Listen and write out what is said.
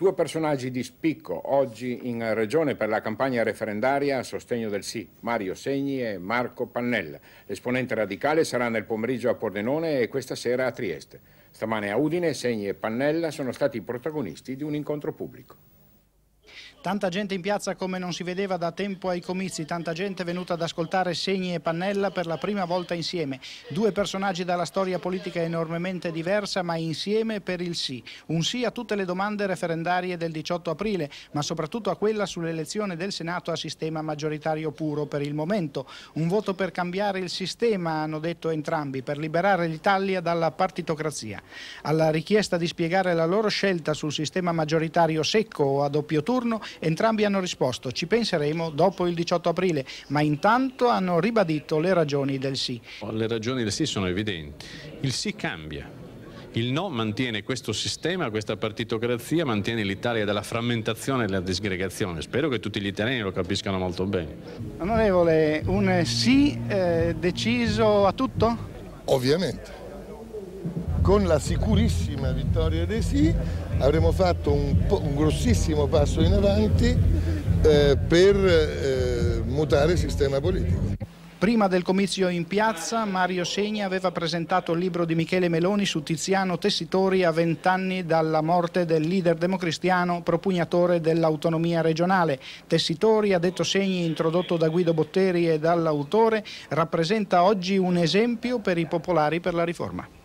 Due personaggi di spicco oggi in Regione per la campagna referendaria a sostegno del sì, Mario Segni e Marco Pannella. L'esponente radicale sarà nel pomeriggio a Pordenone e questa sera a Trieste. Stamane a Udine, Segni e Pannella sono stati i protagonisti di un incontro pubblico. Tanta gente in piazza come non si vedeva da tempo ai comizi, tanta gente venuta ad ascoltare Segni e Pannella per la prima volta insieme. Due personaggi dalla storia politica enormemente diversa ma insieme per il sì. Un sì a tutte le domande referendarie del 18 aprile ma soprattutto a quella sull'elezione del Senato a sistema maggioritario puro per il momento. Un voto per cambiare il sistema hanno detto entrambi, per liberare l'Italia dalla partitocrazia. Alla richiesta di spiegare la loro scelta sul sistema maggioritario secco o a doppio turno Entrambi hanno risposto ci penseremo dopo il 18 aprile, ma intanto hanno ribadito le ragioni del sì. Le ragioni del sì sono evidenti. Il sì cambia. Il no mantiene questo sistema, questa partitocrazia, mantiene l'Italia dalla frammentazione e dalla disgregazione. Spero che tutti gli italiani lo capiscano molto bene. Onorevole, un sì eh, deciso a tutto? Ovviamente con la sicurissima vittoria dei sì avremo fatto un, un grossissimo passo in avanti eh, per eh, mutare il sistema politico. Prima del comizio in piazza, Mario Segni aveva presentato il libro di Michele Meloni su Tiziano Tessitori a vent'anni dalla morte del leader democristiano propugnatore dell'autonomia regionale. Tessitori, ha detto Segni, introdotto da Guido Botteri e dall'autore, rappresenta oggi un esempio per i popolari per la riforma.